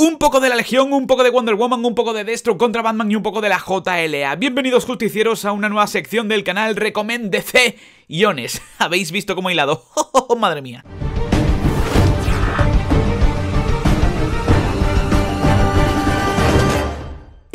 Un poco de la Legión, un poco de Wonder Woman, un poco de Destro contra Batman y un poco de la JLA. Bienvenidos justicieros a una nueva sección del canal Recomendé Iones. Habéis visto cómo he hilado. ¡Oh, oh, oh, madre mía.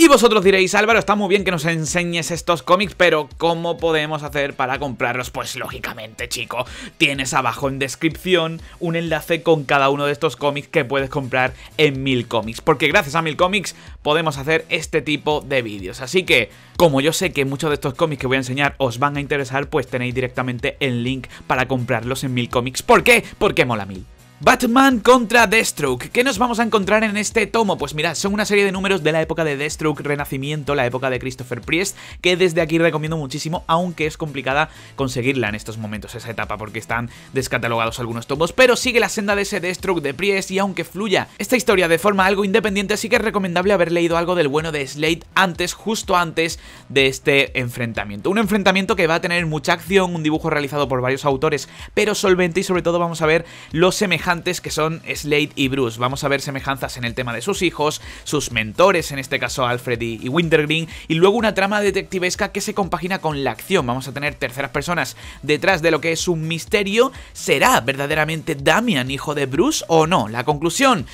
Y vosotros diréis, Álvaro, está muy bien que nos enseñes estos cómics, pero ¿cómo podemos hacer para comprarlos? Pues lógicamente, chico, tienes abajo en descripción un enlace con cada uno de estos cómics que puedes comprar en Mil Comics, porque gracias a Mil Comics podemos hacer este tipo de vídeos. Así que, como yo sé que muchos de estos cómics que voy a enseñar os van a interesar, pues tenéis directamente el link para comprarlos en Mil Comics. ¿Por qué? Porque mola mil. Batman contra Deathstroke. ¿Qué nos vamos a encontrar en este tomo? Pues mirad, son una serie de números de la época de Deathstroke Renacimiento, la época de Christopher Priest, que desde aquí recomiendo muchísimo, aunque es complicada conseguirla en estos momentos, esa etapa, porque están descatalogados algunos tomos, pero sigue la senda de ese Deathstroke de Priest y aunque fluya esta historia de forma algo independiente, sí que es recomendable haber leído algo del bueno de Slade antes, justo antes de este enfrentamiento. Un enfrentamiento que va a tener mucha acción, un dibujo realizado por varios autores, pero solvente y sobre todo vamos a ver lo semejante que son Slade y Bruce. Vamos a ver semejanzas en el tema de sus hijos, sus mentores, en este caso Alfred y Wintergreen, y luego una trama detectivesca que se compagina con la acción. Vamos a tener terceras personas detrás de lo que es un misterio. ¿Será verdaderamente Damian hijo de Bruce o no? La conclusión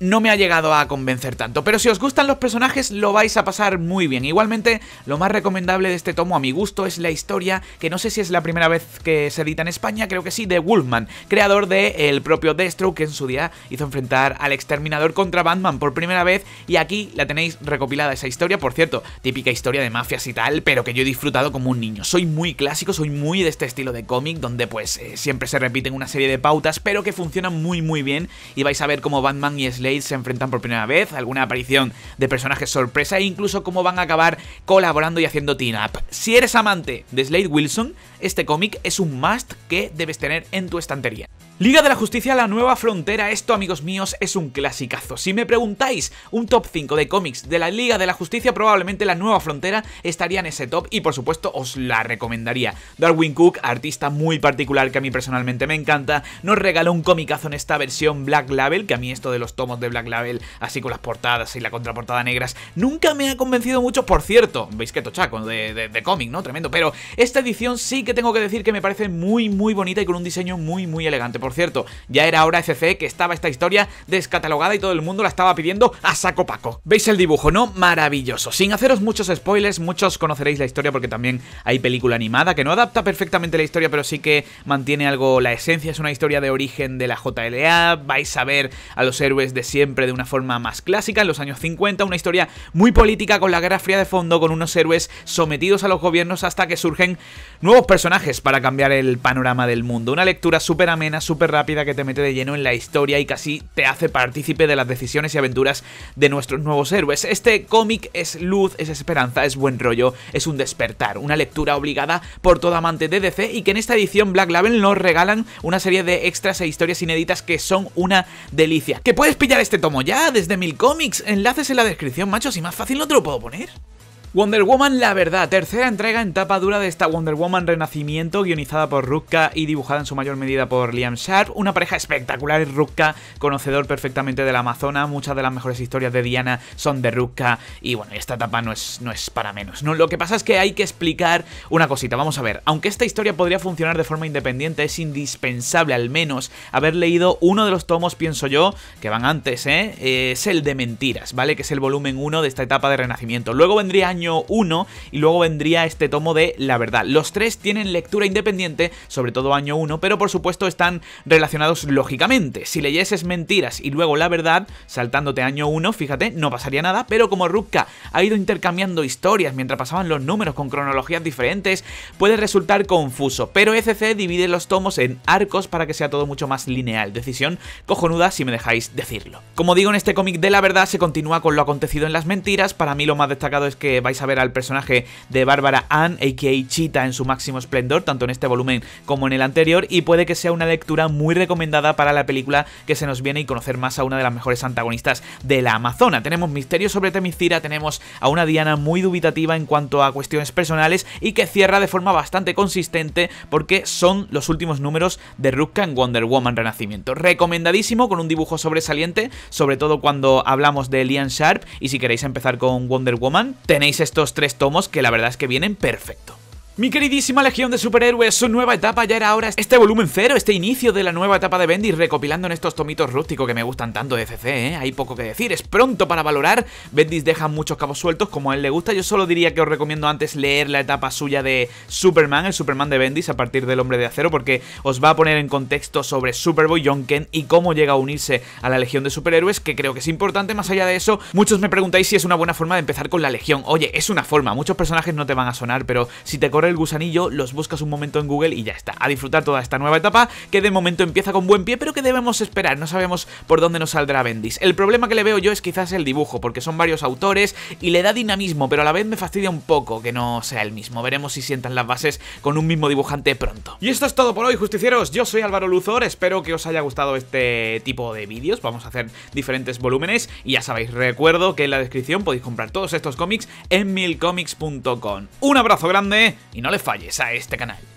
no me ha llegado a convencer tanto, pero si os gustan los personajes lo vais a pasar muy bien. Igualmente, lo más recomendable de este tomo a mi gusto es la historia, que no sé si es la primera vez que se edita en España, creo que sí, de Wolfman, creador del el propio de que en su día hizo enfrentar al exterminador contra Batman por primera vez, y aquí la tenéis recopilada esa historia, por cierto, típica historia de mafias y tal, pero que yo he disfrutado como un niño. Soy muy clásico, soy muy de este estilo de cómic, donde pues eh, siempre se repiten una serie de pautas, pero que funcionan muy muy bien, y vais a ver cómo Batman y Slade se enfrentan por primera vez, alguna aparición de personajes sorpresa, e incluso cómo van a acabar colaborando y haciendo team-up. Si eres amante de Slade Wilson, este cómic es un must que debes tener en tu estantería. Liga de la Justicia la nueva frontera, esto amigos míos, es un clasicazo. Si me preguntáis un top 5 de cómics de la Liga de la Justicia, probablemente La nueva frontera estaría en ese top y por supuesto os la recomendaría. Darwin Cook, artista muy particular que a mí personalmente me encanta, nos regaló un cómicazo en esta versión Black Label, que a mí esto de los tomos de Black Label, así con las portadas y la contraportada negras, nunca me ha convencido mucho, por cierto, veis que tochaco de, de cómic, ¿no? Tremendo, pero esta edición sí que tengo que decir que me parece muy, muy bonita y con un diseño muy, muy elegante. Por cierto, ya era ahora FC que estaba esta historia descatalogada y todo el mundo la estaba pidiendo a saco paco. ¿Veis el dibujo, no? Maravilloso. Sin haceros muchos spoilers, muchos conoceréis la historia porque también hay película animada que no adapta perfectamente la historia, pero sí que mantiene algo la esencia. Es una historia de origen de la JLA. Vais a ver a los héroes de siempre de una forma más clásica, en los años 50. Una historia muy política con la Guerra Fría de fondo, con unos héroes sometidos a los gobiernos hasta que surgen nuevos personajes para cambiar el panorama del mundo. Una lectura súper amena, súper rápida que te mete lleno en la historia y casi te hace partícipe de las decisiones y aventuras de nuestros nuevos héroes. Este cómic es luz, es esperanza, es buen rollo, es un despertar, una lectura obligada por todo amante de DC y que en esta edición Black Label nos regalan una serie de extras e historias inéditas que son una delicia. Que puedes pillar este tomo ya desde Mil Comics, enlaces en la descripción, macho, si más fácil no te lo puedo poner. Wonder Woman La Verdad, tercera entrega en tapa dura de esta Wonder Woman Renacimiento, guionizada por Rutka y dibujada en su mayor medida por Liam Sharp, una pareja espectacular y Rutka, conocedor perfectamente de la Amazona, muchas de las mejores historias de Diana son de Rutka y bueno, esta etapa no es, no es para menos. Lo que pasa es que hay que explicar una cosita, vamos a ver, aunque esta historia podría funcionar de forma independiente, es indispensable al menos haber leído uno de los tomos, pienso yo, que van antes, ¿eh? eh es el de Mentiras, ¿vale? Que es el volumen 1 de esta etapa de Renacimiento. Luego vendría año 1 y luego vendría este tomo de La Verdad. Los tres tienen lectura independiente, sobre todo año 1, pero por supuesto están relacionados lógicamente. Si leyeses Mentiras y luego La Verdad, saltándote año 1, fíjate, no pasaría nada, pero como Rubka ha ido intercambiando historias mientras pasaban los números con cronologías diferentes, puede resultar confuso, pero ECC divide los tomos en arcos para que sea todo mucho más lineal. Decisión cojonuda si me dejáis decirlo. Como digo, en este cómic de La Verdad se continúa con lo acontecido en las mentiras, para mí lo más destacado es que vais saber ver al personaje de Bárbara Ann, a.k.a. Cheetah, en su máximo esplendor, tanto en este volumen como en el anterior, y puede que sea una lectura muy recomendada para la película que se nos viene y conocer más a una de las mejores antagonistas de la Amazona. Tenemos Misterio sobre Temicira, tenemos a una Diana muy dubitativa en cuanto a cuestiones personales y que cierra de forma bastante consistente porque son los últimos números de Rutka en Wonder Woman Renacimiento. Recomendadísimo con un dibujo sobresaliente, sobre todo cuando hablamos de Lian Sharp, y si queréis empezar con Wonder Woman, tenéis estos tres tomos que la verdad es que vienen perfecto. Mi queridísima Legión de Superhéroes, su nueva etapa ya era ahora este volumen cero, este inicio de la nueva etapa de Bendis recopilando en estos tomitos rústicos que me gustan tanto de CC, ¿eh? hay poco que decir, es pronto para valorar, Bendis deja muchos cabos sueltos como a él le gusta, yo solo diría que os recomiendo antes leer la etapa suya de Superman, el Superman de Bendis a partir del Hombre de Acero porque os va a poner en contexto sobre Superboy, John Kent y cómo llega a unirse a la Legión de Superhéroes, que creo que es importante, más allá de eso, muchos me preguntáis si es una buena forma de empezar con la Legión, oye, es una forma, muchos personajes no te van a sonar, pero si te corres el gusanillo, los buscas un momento en Google y ya está. A disfrutar toda esta nueva etapa que de momento empieza con buen pie, pero que debemos esperar. No sabemos por dónde nos saldrá Bendis. El problema que le veo yo es quizás el dibujo, porque son varios autores y le da dinamismo, pero a la vez me fastidia un poco que no sea el mismo. Veremos si sientan las bases con un mismo dibujante pronto. Y esto es todo por hoy, justicieros. Yo soy Álvaro Luzor, espero que os haya gustado este tipo de vídeos. Vamos a hacer diferentes volúmenes y ya sabéis, recuerdo que en la descripción podéis comprar todos estos cómics en milcomics.com. Un abrazo grande y no le falles a este canal.